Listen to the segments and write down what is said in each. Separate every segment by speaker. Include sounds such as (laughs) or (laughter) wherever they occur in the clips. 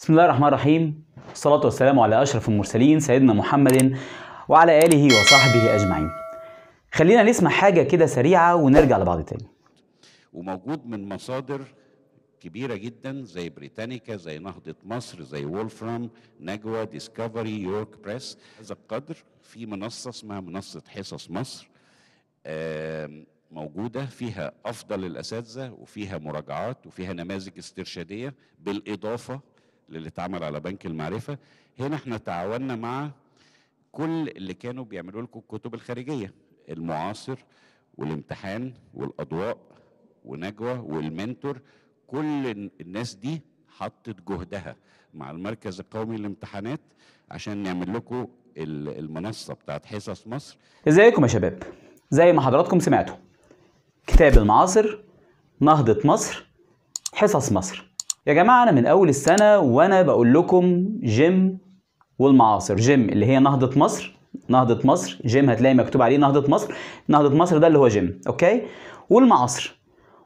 Speaker 1: بسم الله الرحمن الرحيم والصلاة والسلام على أشرف المرسلين سيدنا محمد وعلى آله وصحبه أجمعين خلينا نسمع حاجة كده سريعة ونرجع لبعض تاني وموجود من مصادر كبيرة جدا زي بريتانيكا زي نهضة مصر زي وولفرام نجوى ديسكفري يورك بريس هذا القدر في منصة اسمها منصة حصص مصر موجودة فيها أفضل الأساتذة وفيها مراجعات وفيها نماذج استرشادية بالإضافة اللي اتعمل على بنك المعرفة هنا احنا تعاوننا مع كل اللي كانوا بيعملوا لكم الكتب الخارجية المعاصر والامتحان والأضواء ونجوى والمنتور كل الناس دي حطت جهدها مع المركز القومي للامتحانات عشان نعمل لكم المنصة بتاعت حصص مصر ازيكم يا شباب زي ما حضراتكم سمعتوا كتاب المعاصر نهضة مصر حصص مصر يا جماعة أنا من أول السنة وأنا بقول لكم جيم والمعاصر جيم اللي هي نهضة مصر نهضة مصر جيم هتلاقي مكتوب عليه نهضة مصر نهضة مصر ده اللي هو جيم أوكي والمعاصر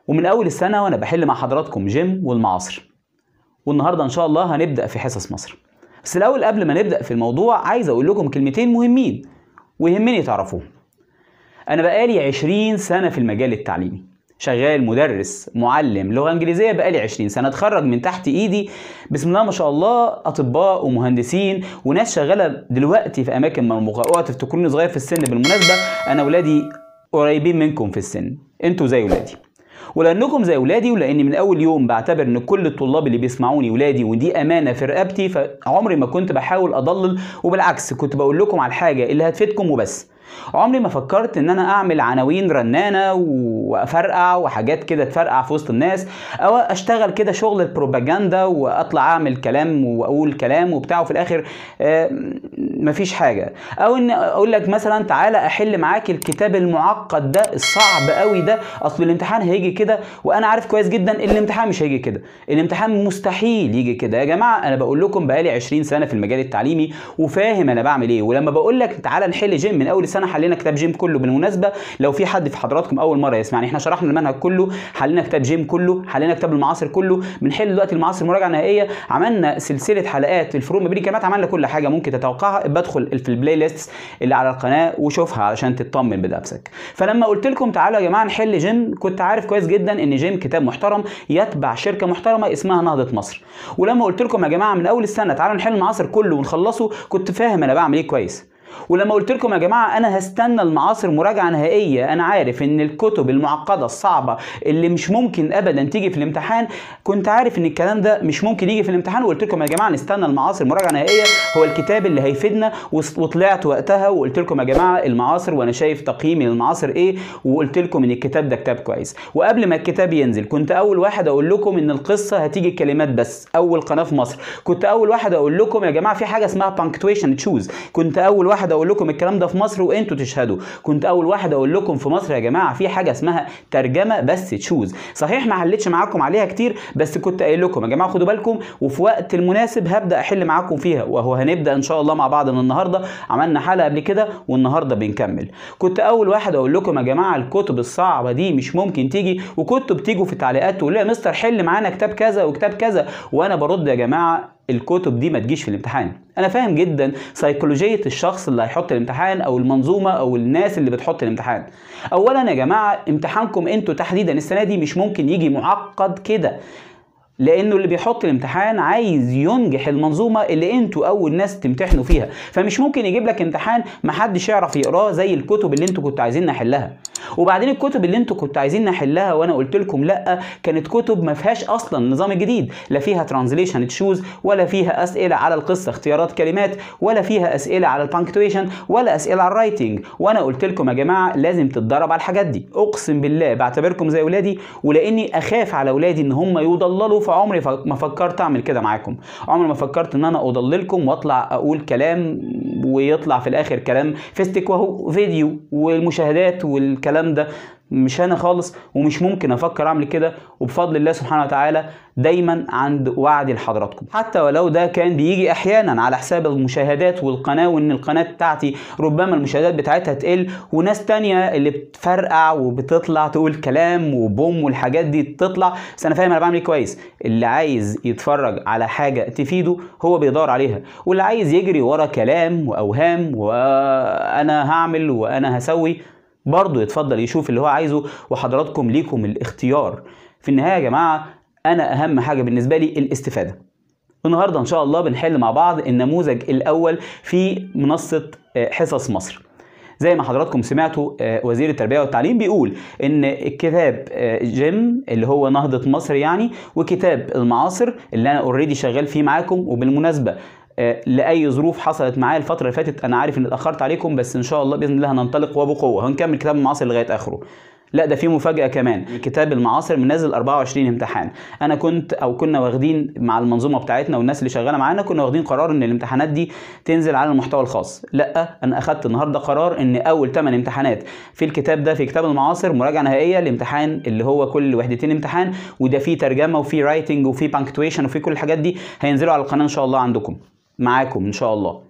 Speaker 1: ومن أول السنة وأنا بحل مع حضراتكم جيم والمعاصر والنهاردة إن شاء الله هنبدأ في حصص مصر بس الأول قبل ما نبدأ في الموضوع عايز أقول لكم كلمتين مهمين ويهمني تعرفوهم أنا بقالي 20 سنة في المجال التعليمي شغال مدرس معلم لغه انجليزيه بقالي 20 سنه اتخرج من تحت ايدي بسم الله ما شاء الله اطباء ومهندسين وناس شغاله دلوقتي في اماكن مرموقه اوعى تفتكروني صغير في السن بالمناسبه انا ولادي قريبين منكم في السن انتوا زي ولادي ولانكم زي ولادي ولاني من اول يوم بعتبر ان كل الطلاب اللي بيسمعوني ولادي ودي امانه في رقبتي فعمري ما كنت بحاول اضلل وبالعكس كنت بقول لكم على الحاجه اللي هتفيدكم وبس عمري ما فكرت ان انا اعمل عناوين رنانه وافرقع وحاجات كده تفرقع في وسط الناس او اشتغل كده شغل البروباجندا واطلع اعمل كلام واقول كلام وبتاع وفي الاخر آه، مفيش حاجه او ان اقول لك مثلا تعالى احل معاك الكتاب المعقد ده الصعب قوي ده اصل الامتحان هيجي كده وانا عارف كويس جدا الامتحان مش هيجي كده الامتحان مستحيل يجي كده يا جماعه انا بقول لكم بقالي 20 سنه في المجال التعليمي وفاهم انا بعمل ايه ولما بقول لك تعالى نحل جيم من اول السنه معينه حلينا كتاب جيم كله بالمناسبه لو في حد في حضراتكم اول مره يسمعني احنا شرحنا المنهج كله حلينا كتاب جيم كله حلينا كتاب المعاصر كله بنحل دلوقتي المعاصر مراجعه نهائيه عملنا سلسله حلقات الفروق ما بين الكلمات عملنا كل حاجه ممكن تتوقعها بدخل في البلاي ليست اللي على القناه وشوفها عشان تطمن بنفسك فلما قلت لكم تعالوا يا جماعه نحل جيم كنت عارف كويس جدا ان جيم كتاب محترم يتبع شركه محترمه اسمها نهضه مصر ولما قلت لكم يا جماعه من اول السنه تعالوا نحل المعاصر كله ونخلصه كنت فاهم انا بعمل ايه كويس ولما قلت لكم يا جماعه انا هستنى المعاصر مراجعه نهائيه انا عارف ان الكتب المعقده الصعبه اللي مش ممكن ابدا تيجي في الامتحان كنت عارف ان الكلام ده مش ممكن يجي في الامتحان وقلت لكم يا جماعه نستنى المعاصر مراجعه نهائيه هو الكتاب اللي هيفيدنا وطلعت وقتها وقلت لكم يا جماعه المعاصر وانا شايف تقييمي للمعاصر ايه وقلت لكم ان الكتاب ده كتاب كويس وقبل ما الكتاب ينزل كنت اول واحد اقول لكم ان القصه هتيجي كلمات بس اول قناه في مصر كنت اول واحد اقول لكم يا جماعه في حاجه اسمها بانكتويشن تشوز كنت اول واحد واحد اقول لكم الكلام ده في مصر وانتوا تشهدوا كنت اول واحد اقول لكم في مصر يا جماعه في حاجه اسمها ترجمه بس تشوز صحيح ما حلتش معاكم عليها كتير بس كنت قايل لكم يا جماعه خدوا بالكم وفي وقت المناسب هبدا احل معاكم فيها وهو هنبدا ان شاء الله مع بعض من النهارده عملنا حلقه قبل كده والنهارده بنكمل كنت اول واحد اقول لكم يا جماعه الكتب الصعبه دي مش ممكن تيجي وكنتوا بتيجوا في التعليقات تقول لي يا مستر حل معانا كتاب كذا وكتاب كذا وانا برد يا جماعه الكتب دي ما تجيش في الامتحان انا فاهم جدا سيكولوجيه الشخص اللي هيحط الامتحان او المنظومه او الناس اللي بتحط الامتحان اولا يا جماعه امتحانكم انتوا تحديدا السنه دي مش ممكن يجي معقد كده لانه اللي بيحط الامتحان عايز ينجح المنظومه اللي انتوا اول ناس تمتحنوا فيها فمش ممكن يجيب لك امتحان محدش يعرف يقراه زي الكتب اللي انتوا كنتوا عايزين نحلها وبعدين الكتب اللي انتوا كنتوا عايزين نحلها وانا قلت لكم لا كانت كتب ما فيهاش اصلا النظام الجديد لا فيها ترانزليشن تشوز ولا فيها اسئله على القصه اختيارات كلمات ولا فيها اسئله على البانكتويشن ولا اسئله على الرايتنج وانا قلت لكم يا جماعه لازم تتدرب على الحاجات دي اقسم بالله بعتبركم زي اولادي ولاني اخاف على اولادي ان هم يضللوا في عمري ما فكرت اعمل كده معاكم عمري ما فكرت ان انا اضللكم واطلع اقول كلام ويطلع في الاخر كلام فيستك وهو فيديو والمشاهدات والكلام ده مش انا خالص ومش ممكن افكر اعمل كده وبفضل الله سبحانه وتعالى دايما عند وعدي لحضراتكم حتى ولو ده كان بيجي احيانا على حساب المشاهدات والقناه وان القناه بتاعتي ربما المشاهدات بتاعتها تقل وناس تانية اللي بتفرقع وبتطلع تقول كلام وبوم والحاجات دي تطلع بس انا فاهم انا بعمل ايه كويس اللي عايز يتفرج على حاجه تفيده هو بيدور عليها واللي عايز يجري ورا كلام واوهام وانا هعمل وانا هسوي برضه يتفضل يشوف اللي هو عايزه وحضراتكم ليكم الاختيار في النهايه يا جماعه انا اهم حاجه بالنسبه لي الاستفاده النهارده ان شاء الله بنحل مع بعض النموذج الاول في منصه آه، حصص مصر زي ما حضراتكم سمعتوا آه، وزير التربيه والتعليم بيقول ان الكتاب آه، جيم اللي هو نهضه مصر يعني وكتاب المعاصر اللي انا اوريدي شغال فيه معاكم وبالمناسبه آه، لاي ظروف حصلت معايا الفتره اللي فاتت انا عارف ان اتاخرت عليكم بس ان شاء الله باذن الله هننطلق وبقوه هنكمل كتاب المعاصر لغايه اخره لا ده في مفاجاه كمان كتاب المعاصر منزل 24 امتحان انا كنت او كنا واخدين مع المنظومه بتاعتنا والناس اللي شغاله معانا كنا واخدين قرار ان الامتحانات دي تنزل على المحتوى الخاص لا انا اخدت النهارده قرار ان اول 8 امتحانات في الكتاب ده في كتاب المعاصر مراجعه نهائيه الامتحان اللي هو كل وحدتين امتحان وده فيه ترجمه وفيه رايتنج وفيه بانكتويشن وفيه كل الحاجات دي هينزلوا على القناه ان شاء الله عندكم معاكم ان شاء الله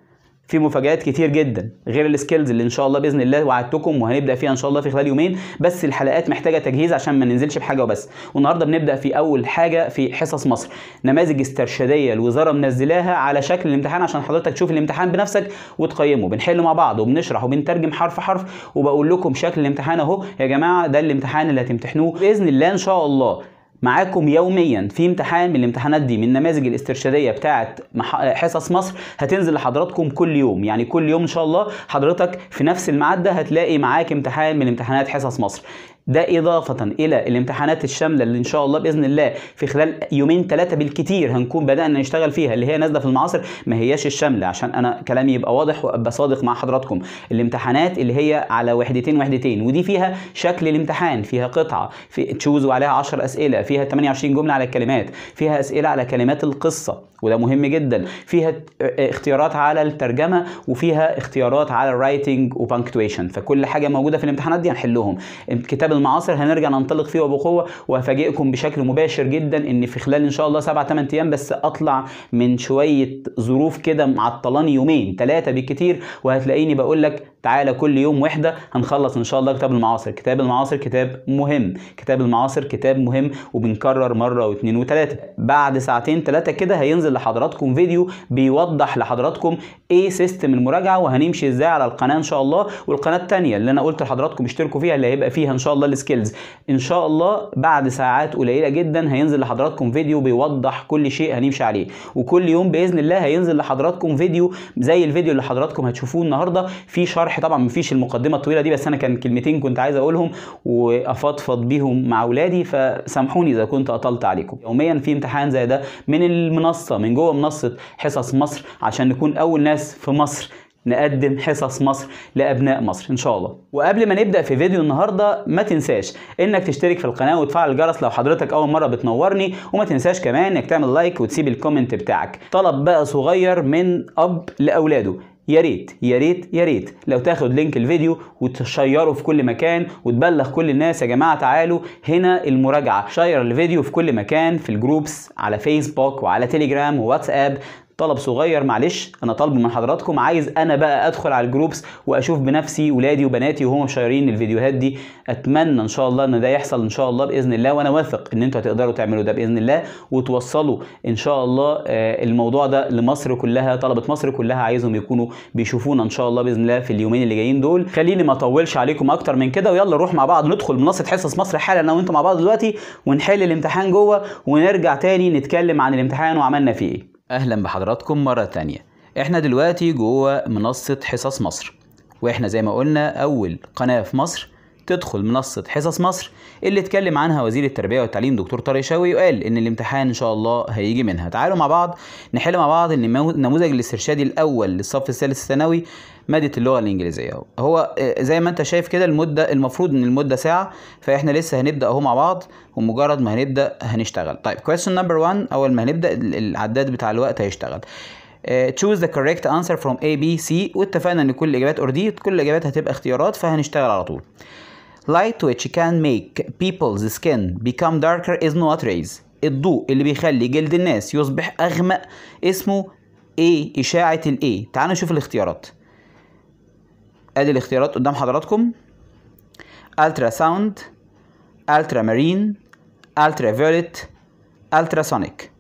Speaker 1: في مفاجآت كتير جدا غير السكيلز اللي ان شاء الله باذن الله وعدتكم وهنبدا فيها ان شاء الله في خلال يومين بس الحلقات محتاجه تجهيز عشان ما ننزلش بحاجه وبس والنهارده بنبدا في اول حاجه في حصص مصر نماذج استرشاديه الوزاره منزلاها على شكل الامتحان عشان حضرتك تشوف الامتحان بنفسك وتقيمه بنحل مع بعض وبنشرح وبنترجم حرف حرف وبقول لكم شكل الامتحان اهو يا جماعه ده الامتحان اللي هتمتحنوه باذن الله ان شاء الله معاكم يوميا في امتحان من الامتحانات دي من النماذج الاسترشاديه بتاعه حصص مصر هتنزل لحضراتكم كل يوم يعني كل يوم ان شاء الله حضرتك في نفس المعده هتلاقي معاك امتحان من امتحانات حصص مصر ده إضافة إلى الامتحانات الشاملة اللي إن شاء الله بإذن الله في خلال يومين ثلاثة بالكتير هنكون بدأنا نشتغل فيها اللي هي نازلة في المعاصر ما هياش الشاملة عشان أنا كلامي يبقى واضح وأبقى صادق مع حضراتكم الامتحانات اللي هي على وحدتين وحدتين ودي فيها شكل الامتحان فيها قطعة في تشوز وعليها 10 أسئلة فيها 28 جملة على الكلمات فيها أسئلة على كلمات القصة وده مهم جدا فيها اختيارات على الترجمه وفيها اختيارات على الرايتنج وبانكتويشن فكل حاجه موجوده في الامتحانات دي هنحلهم كتاب المعاصر هنرجع ننطلق فيه وبقوه وهفاجئكم بشكل مباشر جدا ان في خلال ان شاء الله 7 8 ايام بس اطلع من شويه ظروف كده معطلاني يومين ثلاثه بالكتير وهتلاقيني بقول لك تعالى كل يوم وحده هنخلص ان شاء الله كتاب المعاصر كتاب المعاصر كتاب مهم كتاب المعاصر كتاب مهم وبنكرر مره واثنين وثلاثه بعد ساعتين ثلاثه كده هينزل لحضراتكم فيديو بيوضح لحضراتكم ايه سيستم المراجعه وهنمشي ازاي على القناه ان شاء الله والقناه الثانيه اللي انا قلت لحضراتكم اشتركوا فيها اللي هيبقى فيها ان شاء الله السكيلز ان شاء الله بعد ساعات قليله جدا هينزل لحضراتكم فيديو بيوضح كل شيء هنمشي عليه وكل يوم باذن الله هينزل لحضراتكم فيديو زي الفيديو اللي حضراتكم هتشوفوه النهارده في شرح الشرح طبعا مفيش المقدمه الطويله دي بس انا كان كلمتين كنت عايز اقولهم وافضفض بيهم مع اولادي فسامحوني اذا كنت اطلت عليكم يوميا في امتحان زي ده من المنصه من جوه منصه حصص مصر عشان نكون اول ناس في مصر نقدم حصص مصر لابناء مصر ان شاء الله وقبل ما نبدا في فيديو النهارده ما تنساش انك تشترك في القناه وتفعل الجرس لو حضرتك اول مره بتنورني وما تنساش كمان انك تعمل لايك وتسيب الكومنت بتاعك طلب بقى صغير من اب لاولاده يا ريت يا ريت يا ريت لو تاخد لينك الفيديو وتشيره في كل مكان وتبلغ كل الناس يا جماعه تعالوا هنا المراجعه شير الفيديو في كل مكان في الجروبس على فيسبوك وعلى تليجرام وواتساب طلب صغير معلش انا طالبه من حضراتكم عايز انا بقى ادخل على الجروبس واشوف بنفسي ولادي وبناتي وهم مشيرين الفيديوهات دي اتمنى ان شاء الله ان ده يحصل ان شاء الله باذن الله وانا واثق ان انتوا هتقدروا تعملوا ده باذن الله وتوصلوا ان شاء الله آه، الموضوع ده لمصر كلها طلبه مصر كلها عايزهم يكونوا بيشوفونا ان شاء الله باذن الله في اليومين اللي جايين دول خليني ما اطولش عليكم اكتر من كده ويلا نروح مع بعض ندخل منصه حصص مصر حالا انا وانتم مع بعض دلوقتي ونحل الامتحان جوه ونرجع تاني نتكلم عن الامتحان وعملنا فيه ايه اهلا بحضراتكم مرة تانية احنا دلوقتي جوه منصة حصص مصر واحنا زي ما قلنا اول قناة في مصر تدخل منصة حصص مصر اللي اتكلم عنها وزير التربية والتعليم دكتور طارق شوي وقال إن الامتحان إن شاء الله هيجي منها، تعالوا مع بعض نحل مع بعض النموذج الاسترشادي الأول للصف الثالث الثانوي ماده اللغه الانجليزيه هو آه، زي ما انت شايف كده المده المفروض ان المده ساعه فاحنا لسه هنبدا اهو مع بعض ومجرد ما هنبدا هنشتغل طيب question نمبر 1 اول ما هنبدا العداد بتاع الوقت هيشتغل تشوز ذا كوريكت انسر from اي بي سي واتفقنا ان كل الاجابات اور كل الاجابات هتبقى اختيارات فهنشتغل على طول light which can make people's skin become darker is not rays الضوء اللي بيخلي جلد الناس يصبح اغمق اسمه ايه اشاعه الايه تعالوا نشوف الاختيارات ادي الاختيارات قدام حضراتكم الترا ساوند الترا مارين الترا فيوليت الترا سونيك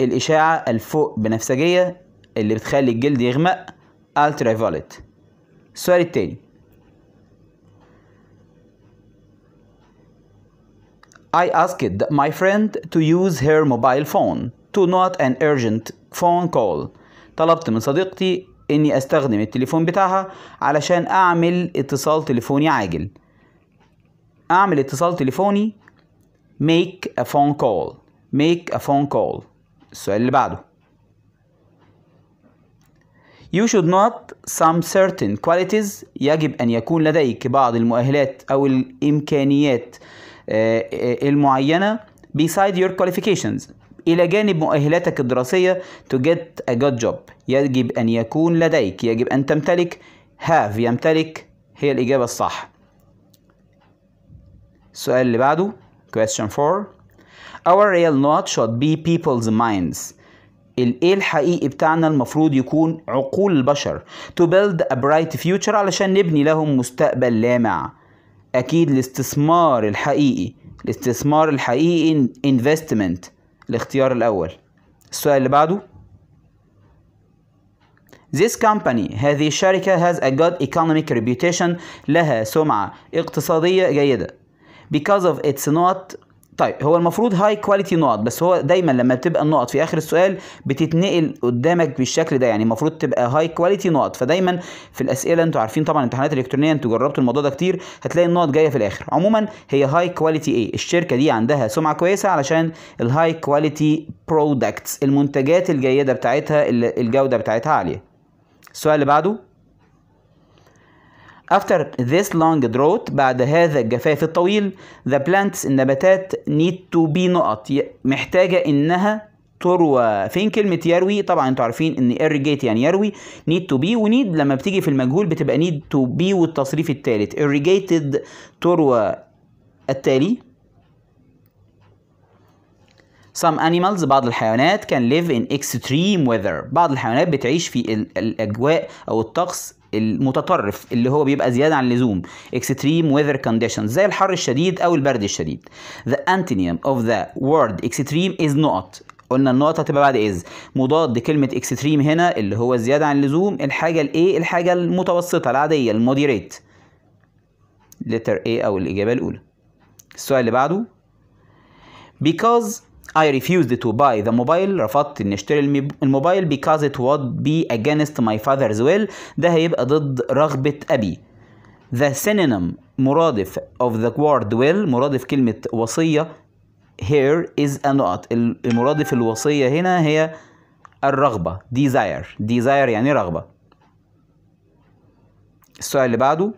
Speaker 1: الاشعه الفوق بنفسجيه اللي بتخلي الجلد يغمق الترا فيوليت السؤال التاني I asked my friend to use her mobile phone to not an urgent phone call. طلبت من صديقتي اني استخدم التليفون بتاعها علشان اعمل اتصال تليفوني عاجل اعمل اتصال تليفوني make a phone call make a phone call السؤال اللي بعده You should not some certain qualities يجب أن يكون لديك بعض المؤهلات أو الإمكانيات آه، آه، المعينة beside your qualifications إلى جانب مؤهلاتك الدراسية to get a good job يجب أن يكون لديك يجب أن تمتلك have يمتلك هي الإجابة الصح السؤال اللي بعده question 4 Our real not should be people's minds الايه الحقيقي بتاعنا المفروض يكون عقول البشر to build a bright future علشان نبني لهم مستقبل لامع اكيد الاستثمار الحقيقي الاستثمار الحقيقي investment الاختيار الأول السؤال اللي بعده This company هذه الشركة has a good economic reputation لها سمعة اقتصادية جيدة because of its not طيب هو المفروض هاي كواليتي نقط بس هو دايما لما بتبقى النقط في اخر السؤال بتتنقل قدامك بالشكل ده يعني المفروض تبقى هاي كواليتي نقط فدايما في الاسئله انتوا عارفين طبعا الامتحانات الالكترونيه انتوا جربتوا الموضوع ده كتير هتلاقي النقط جايه في الاخر عموما هي هاي كواليتي ايه الشركه دي عندها سمعه كويسه علشان الهاي كواليتي برودكتس المنتجات الجيده بتاعتها الجوده بتاعتها عاليه السؤال اللي بعده After this long drought بعد هذا الجفاف الطويل the plants النباتات need to be نقط محتاجة إنها تروى فين كلمة يروي طبعا انتوا عارفين ان irrigate يعني يروي need to be ونيد لما بتيجي في المجهول بتبقى need to be والتصريف الثالث irrigated تروى التالي Some animals بعض الحيوانات can live in extreme weather بعض الحيوانات بتعيش في الأجواء أو الطقس المتطرف اللي هو بيبقى زياده عن اللزوم extreme weather conditions زي الحر الشديد او البرد الشديد the antonym of the word extreme is not قلنا النقط هتبقى بعد از مضاد لكلمه extreme هنا اللي هو زيادة عن اللزوم الحاجه الايه الحاجه المتوسطه العاديه الموديريت letter A او الاجابه الاولى السؤال اللي بعده because I refused to buy the mobile رفضت اني اشتري الموبايل because it would be against my father's will ده هيبقى ضد رغبة ابي the synonym مرادف of the word will مرادف كلمة وصية here is a not المرادف الوصية هنا هي الرغبة desire desire يعني رغبة السؤال اللي بعده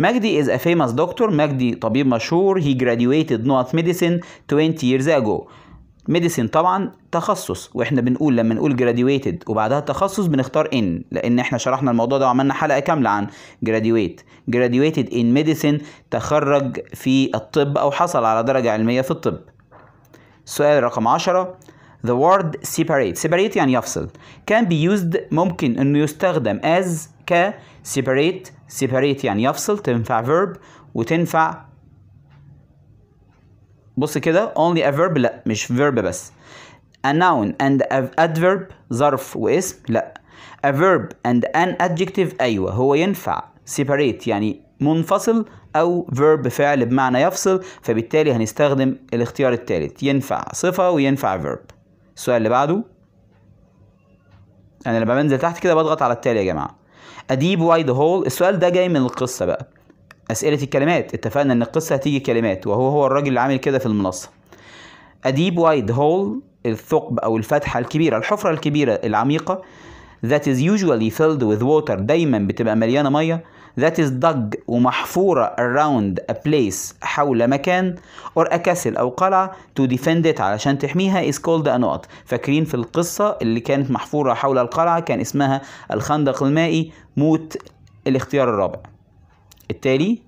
Speaker 1: Magdi is a famous doctor. Magdi طبيب مشهور. He graduated North medicine 20 years ago. ميديسين طبعا تخصص واحنا بنقول لما نقول graduated وبعدها تخصص بنختار ان لان احنا شرحنا الموضوع ده وعملنا حلقه كامله عن graduate graduated in medicine تخرج في الطب او حصل على درجه علميه في الطب السؤال رقم 10 the word separate separate يعني يفصل can be used ممكن انه يستخدم as ك separate separate يعني يفصل تنفع verb وتنفع بص كده only a verb لا مش verb بس a noun and a adverb ظرف واسم لا a verb and an adjective ايوه هو ينفع separate يعني منفصل او verb فعل بمعنى يفصل فبالتالي هنستخدم الاختيار الثالث ينفع صفة وينفع verb السؤال اللي بعده انا لما بنزل تحت كده بضغط على التالي يا جماعه اديب وايد هول السؤال ده جاي من القصه بقى اسئله الكلمات اتفقنا ان القصه هتيجي كلمات وهو هو الراجل اللي عامل كده في المنصه اديب وايد هول الثقب او الفتحه الكبيره الحفره الكبيره العميقه that is usually filled with water دايما بتبقى مليانه ميه that is dug ومحفورة around a place حول مكان or a castle أو قلعة to defend it علشان تحميها is called a knot فاكرين في القصة اللي كانت محفورة حول القلعة كان اسمها الخندق المائي موت الاختيار الرابع التالي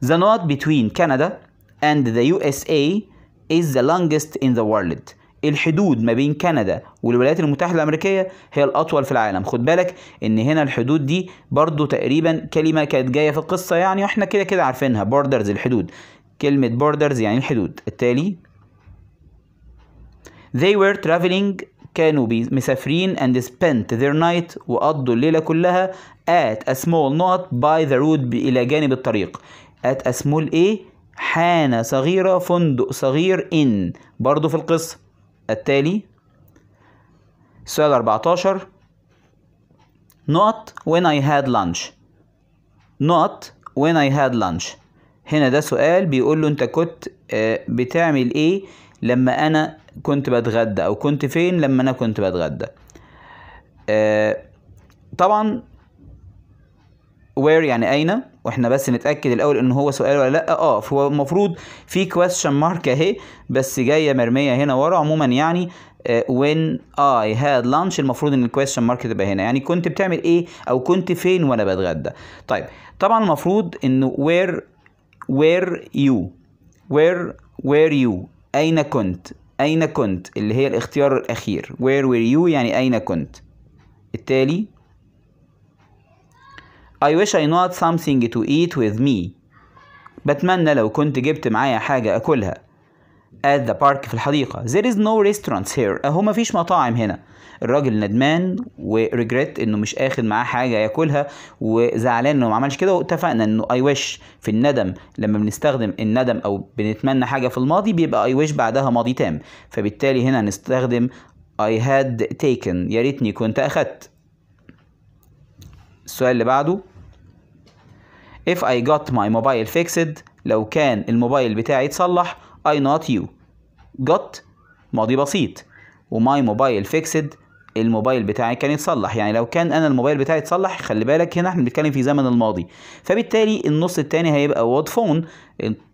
Speaker 1: The knot between Canada and the USA is the longest in the world الحدود ما بين كندا والولايات المتحدة الأمريكية هي الأطول في العالم خد بالك إن هنا الحدود دي برضو تقريبا كلمة كانت جاية في القصة يعني وإحنا كده كده عارفينها بوردرز الحدود كلمة بوردرز يعني الحدود التالي They were traveling كانوا مسافرين and spent their night وقضوا الليلة كلها at a small knot by the road إلى جانب الطريق at a small إيه حانة صغيرة فندق صغير in برضو في القصة التالي السؤال 14 not when I had lunch not when I had lunch هنا ده سؤال بيقول له انت كنت آه، بتعمل ايه لما انا كنت بتغدى او كنت فين لما انا كنت بتغدى آه، طبعا وير يعني اين واحنا بس نتاكد الاول ان هو سؤال ولا لا اه فهو المفروض في كويستشن مارك اهي بس جايه مرميه هنا ورا عموما يعني وين اي هاد لانش المفروض ان الكويستشن مارك تبقى هنا يعني كنت بتعمل ايه او كنت فين وانا بتغدى طيب طبعا المفروض انه وير وير يو وير وير يو اين كنت اين كنت اللي هي الاختيار الاخير وير وير يو يعني اين كنت التالي I wish I not something to eat with me بتمنى لو كنت جبت معايا حاجة أكلها at the park في الحديقة there is no restaurants here أهو مفيش مطاعم هنا الراجل ندمان وريجريت إنه مش آخد معاه حاجة ياكلها وزعلان إنه ما عملش كده واتفقنا إنه أي wish في الندم لما بنستخدم الندم أو بنتمنى حاجة في الماضي بيبقى أي wish بعدها ماضي تام فبالتالي هنا هنستخدم I had taken يا ريتني كنت أخدت السؤال اللي بعده if I got my mobile fixed لو كان الموبايل بتاعي اتصلح I not you got ماضي بسيط وماي موبايل فيكسد الموبايل بتاعي كان يتصلح يعني لو كان انا الموبايل بتاعي اتصلح خلي بالك هنا احنا بنتكلم في زمن الماضي فبالتالي النص الثاني هيبقى وات فون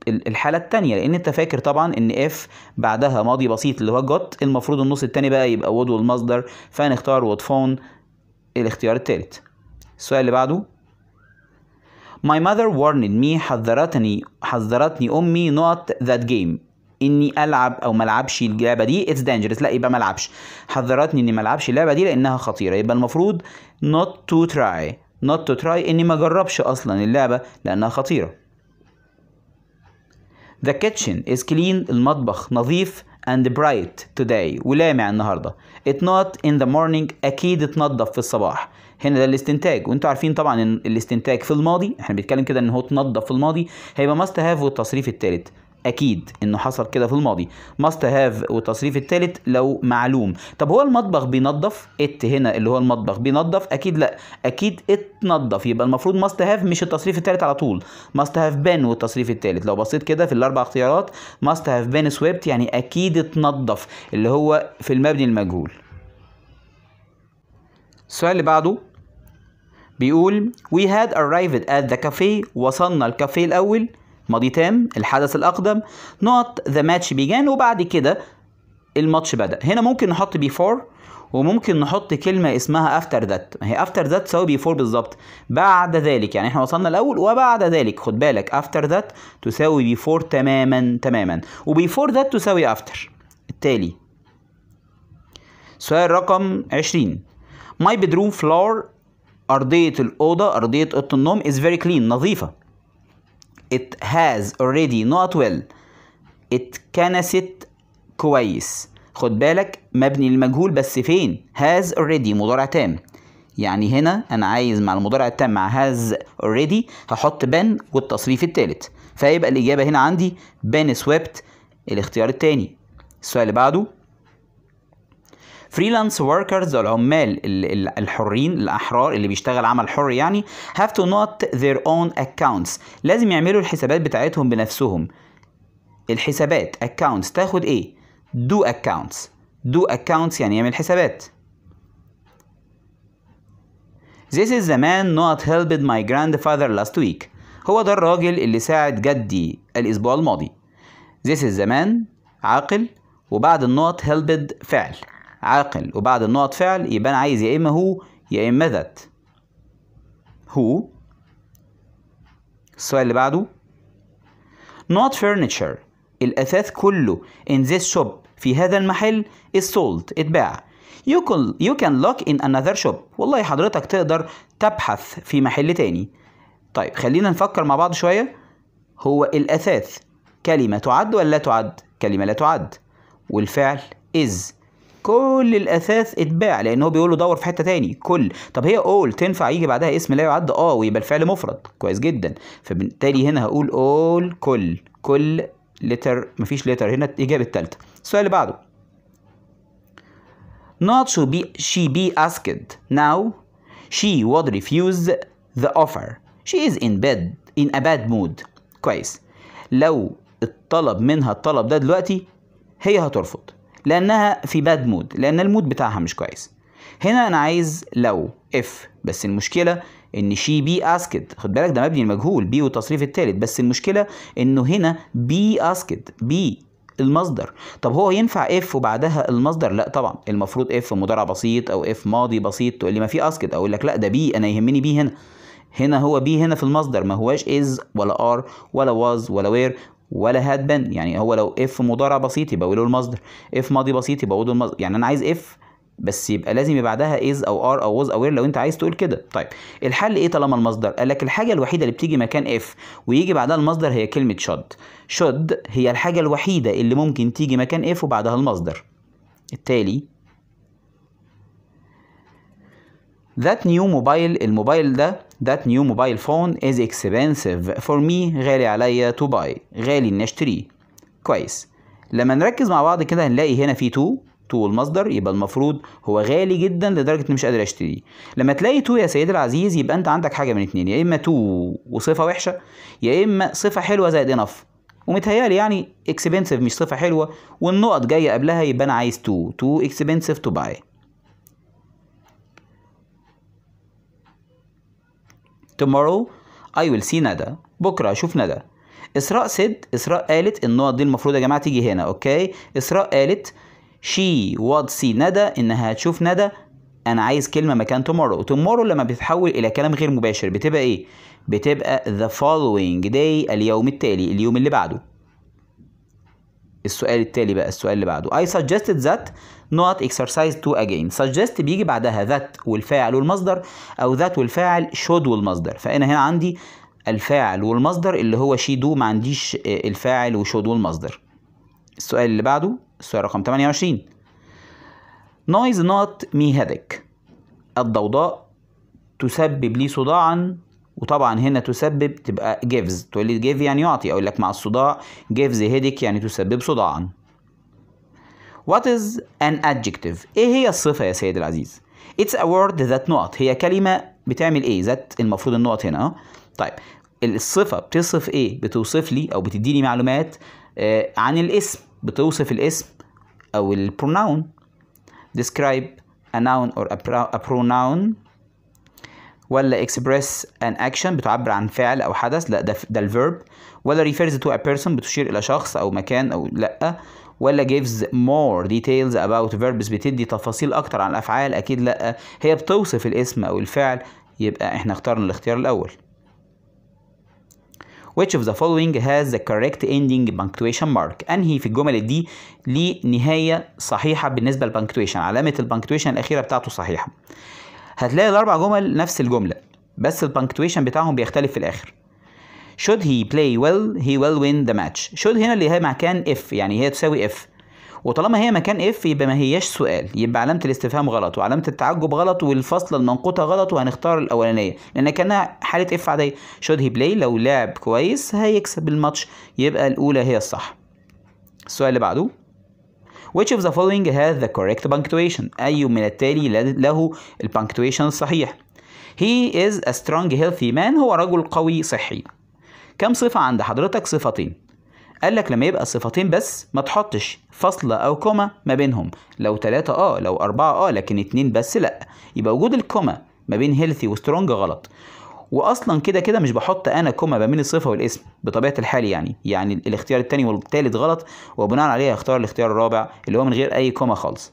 Speaker 1: الحاله الثانيه لان انت فاكر طبعا ان اف بعدها ماضي بسيط اللي هو جوت المفروض النص الثاني بقى يبقى وود والمصدر فهنختار وود فون الاختيار الثالث السؤال اللي بعده My mother warned me حذرتني حذرتني أمي not that game إني ألعب أو ملعبش اللعبة دي it's dangerous لا يبقى ملعبش حذرتني إني ملعبش اللعبة دي لأنها خطيرة يبقى المفروض not to try not to try إني ما جربش أصلا اللعبة لأنها خطيرة The kitchen is clean المطبخ نظيف and bright today ولامع النهارده. It not in the morning أكيد اتنضف في الصباح. هنا ده الاستنتاج وانتوا عارفين طبعا ان الاستنتاج في الماضي احنا بنتكلم كده ان هو اتنضف في الماضي هيبقى ماست هاف والتصريف الثالث اكيد انه حصل كده في الماضي ماست هاف والتصريف الثالث لو معلوم طب هو المطبخ بينظف ات هنا اللي هو المطبخ بينظف اكيد لا اكيد اتنظف يبقى المفروض ماست هاف مش التصريف الثالث على طول ماست هاف بان والتصريف الثالث لو بصيت كده في الاربع اختيارات ماست هاف بان سويبت يعني اكيد اتنظف اللي هو في المبني المجهول السؤال اللي بعده بيقول We had arrived at the cafe وصلنا الكافيه الأول ماضي تام الحدث الأقدم not the match began وبعد كده الماتش بدأ هنا ممكن نحط before وممكن نحط كلمة اسمها after that ما هي after that تساوي before بالظبط بعد ذلك يعني احنا وصلنا الأول وبعد ذلك خد بالك after that تساوي before تماما تماما وبيفور that تساوي after التالي سؤال رقم 20 My bedroom floor أرضية الأوضة أرضية أوضة النوم is very clean نظيفة it has already not well it كنست كويس خد بالك مبني للمجهول بس فين has already مضارع تام يعني هنا انا عايز مع المضارع التام مع has already هحط بن والتصريف الثالث فيبقى الاجابه هنا عندي بن swept الاختيار الثاني السؤال اللي بعده فريلانس وركرز العمال الحرين الاحرار اللي بيشتغل عمل حر يعني have to not their own accounts لازم يعملوا الحسابات بتاعتهم بنفسهم الحسابات accounts تاخد ايه do accounts do accounts يعني يعمل حسابات This is the man not helped my grandfather last week. هو ده الراجل اللي ساعد جدي الأسبوع الماضي. This is the man عاقل وبعد not helped فعل. عاقل وبعد النقط فعل يبقى أنا عايز يا إما هو يا إما ذات هو السؤال اللي بعده not furniture الأثاث كله in this shop في هذا المحل is sold اتباع you can, you can look in another shop والله حضرتك تقدر تبحث في محل تاني طيب خلينا نفكر مع بعض شوية هو الأثاث كلمة تعد ولا لا تعد؟ كلمة لا تعد والفعل is كل الاثاث اتباع لان هو بيقول له دور في حته تاني كل طب هي اول تنفع يجي بعدها اسم لا يعد اه ويبقى الفعل مفرد كويس جدا فبالتالي هنا هقول اول كل كل لتر مفيش لتر هنا الاجابه الثالثه السؤال اللي بعده not to be she be asked now she would refuse the offer she is in bed in a bad mood كويس لو اتطلب منها الطلب ده دلوقتي هي هترفض لانها في باد مود لان المود بتاعها مش كويس هنا انا عايز لو اف بس المشكله ان شي بي اسكت خد بالك ده مبني المجهول بي والتصريف الثالث بس المشكله انه هنا بي اسكت بي المصدر طب هو ينفع اف وبعدها المصدر لا طبعا المفروض اف مضارع بسيط او اف ماضي بسيط تقول لي ما في اسكت اقول لك لا ده بي انا يهمني بي هنا هنا هو بي هنا في المصدر ما هواش از ولا ار ولا واز ولا وير ولا بن يعني هو لو اف مضارع بسيط يبقى له المصدر اف ماضي بسيط يبقى له المصدر يعني انا عايز اف بس يبقى لازم يبقى بعدها از او ار او وز او وير لو انت عايز تقول كده طيب الحل ايه طالما المصدر قال لك الحاجه الوحيده اللي بتيجي مكان اف ويجي بعدها المصدر هي كلمه شد شد هي الحاجه الوحيده اللي ممكن تيجي مكان اف وبعدها المصدر التالي That new mobile الموبايل ده That new mobile phone is expensive for me غالي عليا to buy غالي إني أشتريه كويس لما نركز مع بعض كده هنلاقي هنا في تو تو المصدر يبقى المفروض هو غالي جدا لدرجة إني مش قادر أشتريه لما تلاقي تو يا سيدي العزيز يبقى أنت عندك حاجة من اتنين يا إما تو وصفة وحشة يا إما صفة حلوة زائد enough ومتهيألي يعني expensive مش صفة حلوة والنقط جاية قبلها يبقى أنا عايز تو تو expensive to buy tomorrow I will see ندى بكرة أشوف ندى إسراء سيد إسراء قالت النقط دي المفروض يا جماعة تيجي هنا أوكي إسراء قالت she would see ندى إنها هتشوف ندى أنا عايز كلمة مكان tomorrow tomorrow لما بتتحول إلى كلام غير مباشر بتبقى إيه؟ بتبقى the following day اليوم التالي اليوم اللي بعده السؤال التالي بقى السؤال اللي بعده I suggested that not exercise 2 again suggest بيجي بعدها that والفاعل والمصدر أو that والفاعل should والمصدر فأنا هنا عندي الفاعل والمصدر اللي هو she do ما عنديش آه، الفاعل وشود والمصدر السؤال اللي بعده السؤال رقم 28 noise not me headache الضوضاء تسبب لي صداعا وطبعا هنا تسبب تبقى جيفز تقول لي جيف يعني يعطي اقول لك مع الصداع جيفز هيديك يعني تسبب صداعا What is an adjective ايه هي الصفة يا سيد العزيز It's a word that not هي كلمة بتعمل ايه ذات المفروض النقط هنا اه طيب الصفة بتصف ايه بتوصف لي او بتديني معلومات آه عن الاسم بتوصف الاسم او البرونون describe a noun or a pronoun ولا express an action بتعبر عن فعل او حدث لا ده ده verb ولا refers to a person بتشير الى شخص او مكان او لا ولا gives more details about verbs بتدي تفاصيل اكتر عن الافعال اكيد لا هي بتوصف الاسم او الفعل يبقى احنا اخترنا الاختيار الاول which of the following has the correct ending punctuation mark انهي في الجمل دي ليه نهايه صحيحه بالنسبه للبنكتويشن علامه البنكتويشن الاخيره بتاعته صحيحه هتلاقي الاربع جمل نفس الجمله بس البنكتويشن بتاعهم بيختلف في الاخر should he play well he will win the match should هنا اللي هي مكان if يعني هي تساوي if وطالما هي مكان اف يبقى ما هياش سؤال يبقى علامة الاستفهام غلط وعلامة التعجب غلط والفصلة المنقوطة غلط وهنختار الأولانية لأن كانها حالة اف عادية should he play لو لعب كويس هيكسب الماتش يبقى الأولى هي الصح السؤال اللي بعده which of the following has the correct punctuation أي من التالي له punctuation الصحيح he is a strong healthy man هو رجل قوي صحي كم صفة عند حضرتك صفتين قال لك لما يبقى صفتين بس ما تحطش فصلة او كومة ما بينهم لو ثلاثة اه لو أربعة اه لكن اتنين بس لا يبقى وجود الكومة ما بين healthy و strong غلط واصلا كده كده مش بحط انا كوما ما بين الصفه والاسم بطبيعه الحال يعني يعني الاختيار الثاني والثالث غلط وبناء عليه هختار الاختيار الرابع اللي هو من غير اي كوما خالص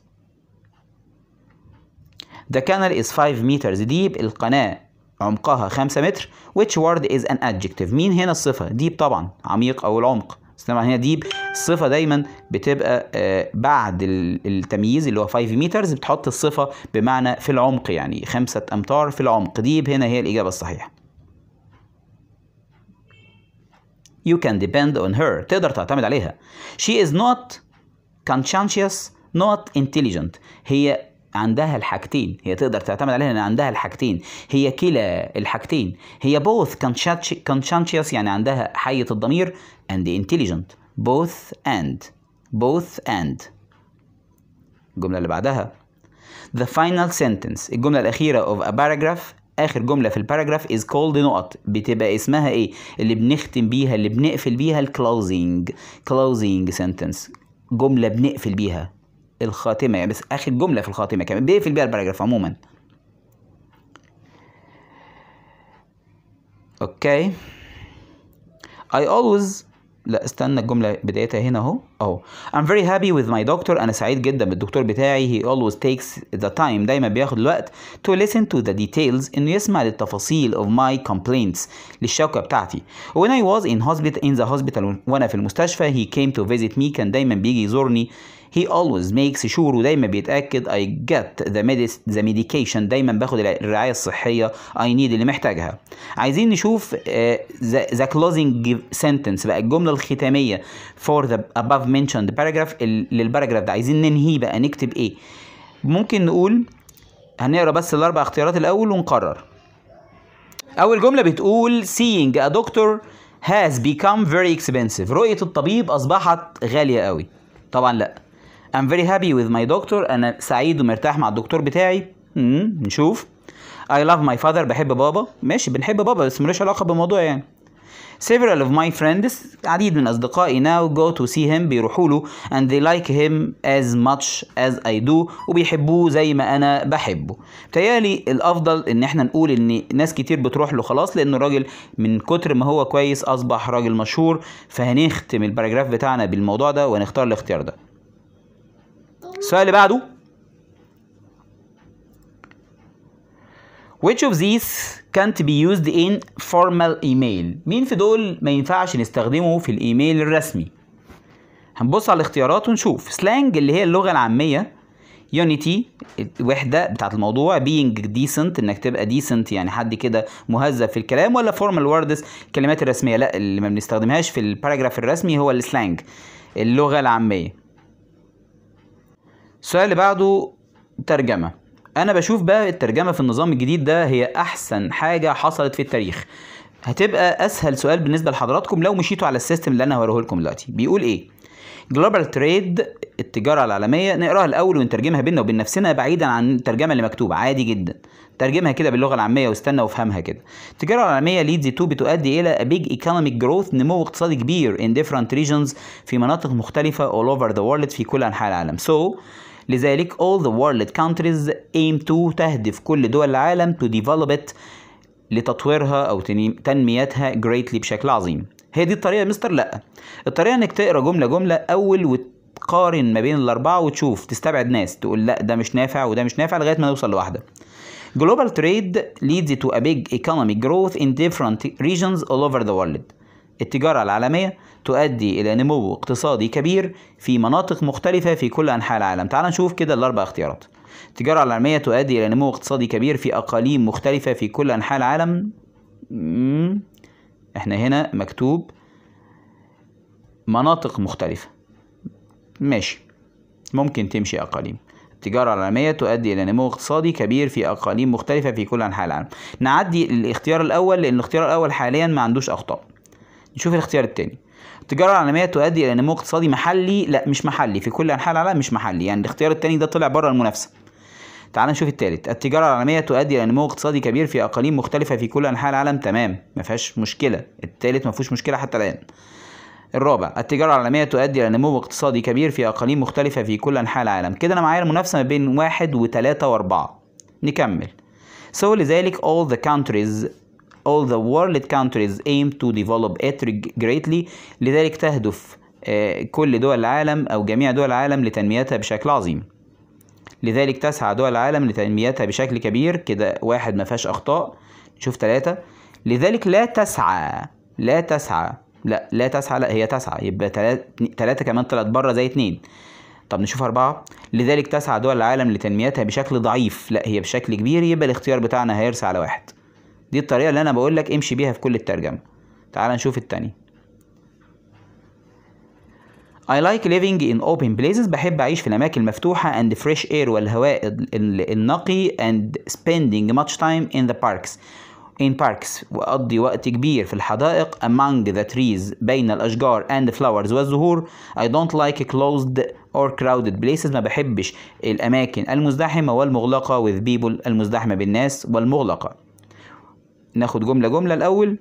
Speaker 1: The canal is 5 meters deep القناة عمقها 5 متر which word is an adjective مين هنا الصفة deep طبعا عميق أو العمق سمع هنا ديب الصفه دايما بتبقى آه، بعد التمييز اللي هو 5 مترز بتحط الصفه بمعنى في العمق يعني 5 امتار في العمق ديب هنا هي الاجابه الصحيحه You can depend on her تقدر تعتمد عليها She is not conscientious not intelligent هي عندها الحاجتين هي تقدر تعتمد عليها ان عندها الحاجتين هي كلا الحاجتين هي both conscientious يعني عندها حية الضمير and intelligent both and both and الجملة اللي بعدها the final sentence الجملة الأخيرة of a paragraph آخر جملة في الباراجراف is called نقط بتبقى اسمها إيه اللي بنختم بيها اللي بنقفل بيها الكلوزنج closing sentence جملة بنقفل بيها الخاتمه يعني بس اخر جمله في الخاتمه كمان بيقفل بيها الباراجراف عموما اوكي I always لا استنى الجملة بدايتها هنا اهو اهو I'm very happy with my doctor أنا سعيد جدا بالدكتور بتاعي he always takes the time دايما بياخد الوقت to listen to the details إنه يسمع للتفاصيل of my complaints للشكوى بتاعتي when I was in hospital in the hospital وأنا في المستشفى he came to visit me كان دايما بيجي يزورني he always makes sure ودايما بيتاكد I get the, medis, the medication دايما باخد الرعايه الصحيه I need اللي محتاجها عايزين نشوف uh, the, the closing sentence بقى الجمله الختاميه for the above mentioned paragraph للباراجراف ده عايزين ننهيه بقى نكتب ايه ممكن نقول هنقرا بس الاربع اختيارات الاول ونقرر اول جمله بتقول seeing a doctor has become very expensive رؤيه الطبيب اصبحت غاليه قوي طبعا لا I'm very happy with my doctor انا سعيد ومرتاح مع الدكتور بتاعي مم. نشوف I love my father بحب بابا ماشي بنحب بابا بس ملوش علاقة بالموضوع يعني several of my friends عديد من أصدقائي now go to see him بيروحوا له and they like him as much as I do وبيحبوه زي ما أنا بحبه بتهيألي الأفضل إن إحنا نقول إن ناس كتير بتروح له خلاص لأنه راجل من كتر ما هو كويس أصبح راجل مشهور فهنختم الباراجراف بتاعنا بالموضوع ده وهنختار الاختيار ده السؤال اللي بعده Which of these can't be used in formal email مين في دول ما ينفعش نستخدمه في الايميل الرسمي هنبص على الاختيارات ونشوف سلانج اللي هي اللغة العامية يونيتي الوحدة بتاعة الموضوع being decent انك تبقى decent يعني حد كده مهذب في الكلام ولا formal words الكلمات الرسمية لا اللي ما بنستخدمهاش في الباراجراف الرسمي هو السلانج اللغة العامية السؤال اللي بعده ترجمة أنا بشوف بقى الترجمة في النظام الجديد ده هي أحسن حاجة حصلت في التاريخ هتبقى أسهل سؤال بالنسبة لحضراتكم لو مشيتوا على السيستم اللي أنا هوريه لكم دلوقتي بيقول إيه جلوبال تريد التجارة العالمية نقراها الأول ونترجمها بينا وبين نفسنا بعيدا عن الترجمة اللي مكتوبة عادي جدا ترجمها كده باللغة العامية واستنى وافهمها كده التجارة العالمية leads to بتؤدي إلى a big economic growth نمو اقتصادي كبير in different regions في مناطق مختلفة all over the world في كل أنحاء العالم so لذلك all the world countries aim to تهدف كل دول العالم to develop it لتطويرها أو تنميتها greatly بشكل عظيم هي دي الطريقة يا مستر؟ لأ الطريقة إنك تقرأ جملة جملة أول وتقارن ما بين الأربعة وتشوف تستبعد ناس تقول لأ ده مش نافع وده مش نافع لغاية ما نوصل لواحدة Global trade leads to a big economic growth in different regions all over the world التجارة العالمية تؤدي إلى نمو اقتصادي كبير في مناطق مختلفة في كل أنحاء العالم تعال نشوف كده الأربع اختيارات التجارة العالمية تؤدي إلى نمو اقتصادي كبير في أقاليم مختلفة في كل أنحاء العالم احنا هنا مكتوب مناطق مختلفة ماشي ممكن تمشي أقاليم التجارة العالمية تؤدي إلى نمو اقتصادي كبير في أقاليم مختلفة في كل أنحاء العالم نعدي الاختيار الأول لأن الاختيار الأول حاليا ما عندوش أخطاء نشوف الاختيار الثاني التجارة العالمية تؤدي إلى نمو اقتصادي محلي لا مش محلي في كل أنحاء العالم مش محلي يعني الاختيار الثاني ده طلع بره المنافسة تعال نشوف الثالث التجارة العالمية تؤدي إلى نمو اقتصادي كبير في أقاليم مختلفة في كل أنحاء العالم تمام ما فيهاش مشكلة الثالث ما فيهوش مشكلة حتى الآن الرابع التجارة العالمية تؤدي إلى نمو اقتصادي كبير في أقاليم مختلفة في كل أنحاء العالم كده أنا معايا المنافسة ما بين واحد وتلاتة وأربعة نكمل So لذلك all the countries all the world countries aim to develop it greatly لذلك تهدف آه، كل دول العالم أو جميع دول العالم لتنميتها بشكل عظيم لذلك تسعى دول العالم لتنميتها بشكل كبير كده واحد ما فيهاش أخطاء شوف ثلاثة لذلك لا تسعى لا تسعى لا لا تسعى لا هي تسعى يبقى ثلاثة كمان طلعت بره زي اتنين طب نشوف أربعة لذلك تسعى دول العالم لتنميتها بشكل ضعيف لا هي بشكل كبير يبقى الاختيار بتاعنا هيرسى على واحد دي الطريقة اللي أنا بقول لك امشي بيها في كل الترجمة تعال نشوف التانية I like living in open places بحب أعيش في الأماكن المفتوحة and fresh air والهواء النقي and spending much time in the parks in parks وأقضي وقت كبير في الحدائق among the trees بين الأشجار and flowers والزهور I don't like closed or crowded places ما بحبش الأماكن المزدحمة والمغلقة with people المزدحمة بالناس والمغلقة ناخد جملة جملة الأول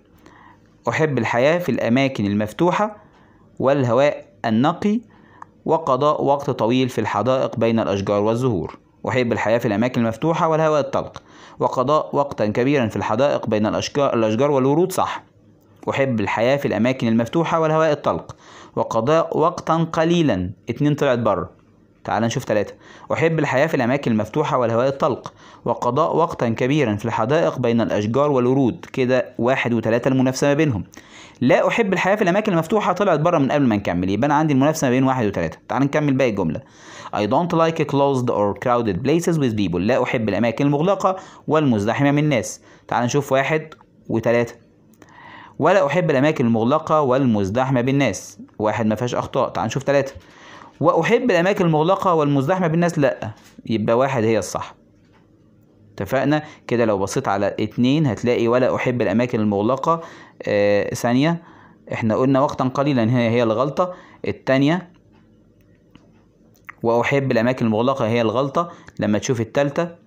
Speaker 1: أحب الحياة في الأماكن المفتوحة والهواء النقي وقضاء وقت طويل في الحدائق بين الأشجار والزهور أحب الحياة في الأماكن المفتوحة والهواء الطلق وقضاء وقتا كبيرا في الحدائق بين الأشجار والورود صح أحب الحياة في الأماكن المفتوحة والهواء الطلق وقضاء وقتا قليلا اتنين طلعت بره تعال نشوف تلاتة أحب الحياة في الأماكن المفتوحة والهواء الطلق وقضاء وقتا كبيرا في الحدائق بين الأشجار والورود كده واحد وثلاثة المنافسة ما بينهم لا أحب الحياة في الأماكن المفتوحة طلعت بره من قبل ما نكمل يبقى أنا عندي المنافسة ما بين واحد وثلاثة تعال نكمل باقي الجملة I don't like closed or crowded places with people لا أحب الأماكن المغلقة والمزدحمة من الناس تعال نشوف واحد وثلاثة ولا أحب الأماكن المغلقة والمزدحمة بالناس واحد ما فيهاش أخطاء تعال نشوف ثلاثة وأحب الأماكن المغلقة والمزدحمة بالناس لأ يبقى واحد هي الصح اتفقنا كده لو بصيت على اتنين هتلاقي ولا أحب الأماكن المغلقة آه ثانية احنا قلنا وقتا قليلا هي هي الغلطة التانية وأحب الأماكن المغلقة هي الغلطة لما تشوف التالتة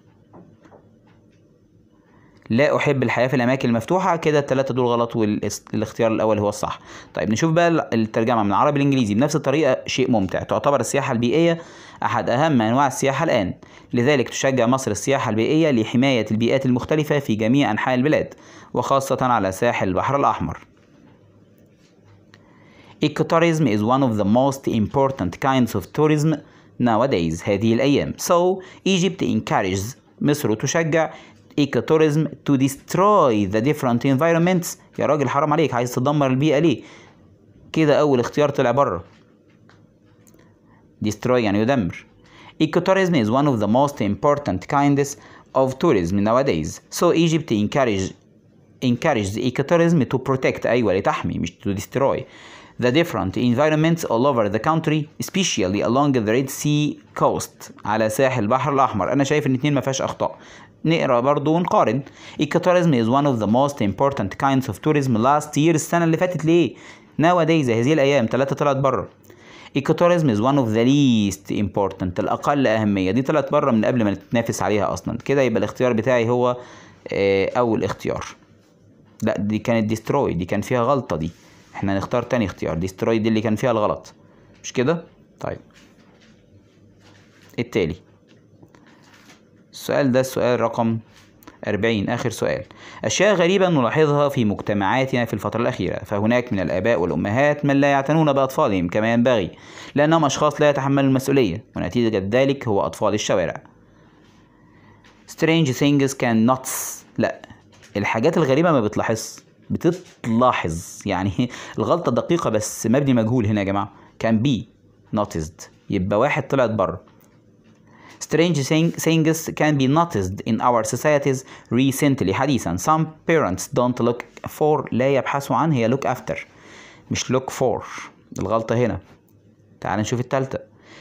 Speaker 1: لا أحب الحياة في الأماكن المفتوحة كده التلاتة دول غلط والاختيار الأول هو الصح طيب نشوف بقى الترجمة من العربي الإنجليزي بنفس الطريقة شيء ممتع تعتبر السياحة البيئية أحد أهم أنواع السياحة الآن لذلك تشجع مصر السياحة البيئية لحماية البيئات المختلفة في جميع أنحاء البلاد وخاصة على ساحل البحر الأحمر Ecotourism is one of the most important kinds of tourism nowadays هذه الأيام. So Egypt encourages مصر تشجع ecotourism تو ديستروي ذا ديفرنت انفايرمنتس يا راجل حرام عليك عايز تدمر البيئه ليه كده اول اختيار طلع بره destroy يعني يدمر Ecotourism is one of the most important kinds of tourism nowadays. So Egypt encourage, encourages ecotourism to protect أيوة لتحمي مش to destroy the different environments all over the country especially along the Red Sea coast على ساحل البحر الأحمر أنا شايف إن اتنين ما فيهاش أخطاء نقرا برضه ونقارن الكاتاريزم is one of the most important kinds of tourism last year السنة اللي فاتت ليه nowadays هذه الأيام تلاتة طلعت بره الكاتاريزم is one of the least important الأقل أهمية دي طلعت بره من قبل ما نتنافس عليها أصلا كده يبقى الاختيار بتاعي هو آه، أول اختيار لا دي كانت ديستروي دي كان فيها غلطة دي احنا هنختار تاني اختيار ديستروي دي اللي كان فيها الغلط مش كده؟ طيب التالي السؤال ده السؤال رقم 40 آخر سؤال أشياء غريبة نلاحظها في مجتمعاتنا في الفترة الأخيرة فهناك من الآباء والأمهات من لا يعتنون بأطفالهم كما ينبغي لأنهم أشخاص لا يتحملوا المسؤولية ونتيجة ذلك هو أطفال الشوارع strange things can not لا الحاجات الغريبة ما بتلاحظ بتتلاحظ يعني (laughs) الغلطة دقيقة بس مبني مجهول هنا يا جماعة can be noticed يبقى واحد طلعت بره Strange things can be noticed in our societies recently حديثا Some parents don't look for لا يبحثوا عن هي look after مش look for الغلطة هنا تعال نشوف الثالثة.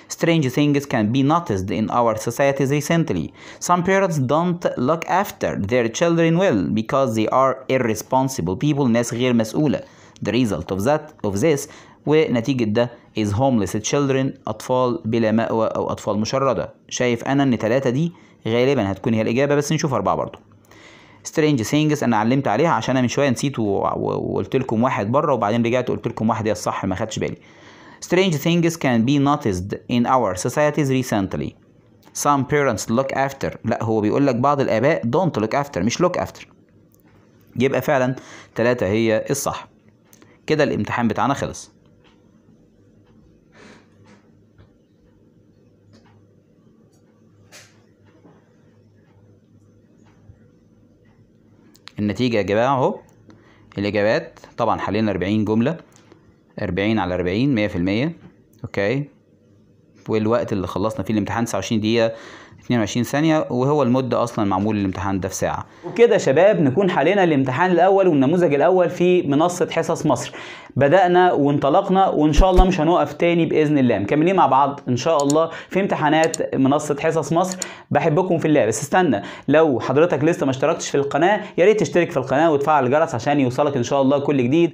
Speaker 1: Strange things can be noticed in our societies recently. Some parents don't look after their children well because they are irresponsible people ناس غير مسؤولة. The result of that of this ونتيجة ده is homeless children أطفال بلا مأوى أو أطفال مشردة شايف أنا إن تلاتة دي غالبا هتكون هي الإجابة بس نشوف أربعة برضو strange things أنا علمت عليها عشان أنا من شوية نسيت وقلت لكم واحد بره وبعدين رجعت قلت لكم واحد هي الصح ما خدش بالي strange things can be noticed in our societies recently some parents look after لا هو بيقول لك بعض الآباء don't look after مش look after يبقى فعلا تلاتة هي الصح كده الامتحان بتاعنا خلص النتيجة يا جماعة اهو الإجابات طبعا حلينا أربعين جملة أربعين على أربعين مية في المية أوكي والوقت اللي خلصنا فيه الامتحان تسعة وعشرين دقيقة 22 ثانية وهو المدة أصلا معمول الامتحان ده في ساعة وكده يا شباب نكون حلينا الامتحان الأول والنموذج الأول في منصة حصص مصر بدأنا وانطلقنا وإن شاء الله مش هنقف تاني بإذن الله مكملين مع بعض إن شاء الله في امتحانات منصة حصص مصر بحبكم في الله بس استنى لو حضرتك لسه ما اشتركتش في القناة يا ريت تشترك في القناة وتفعل الجرس عشان يوصلك إن شاء الله كل جديد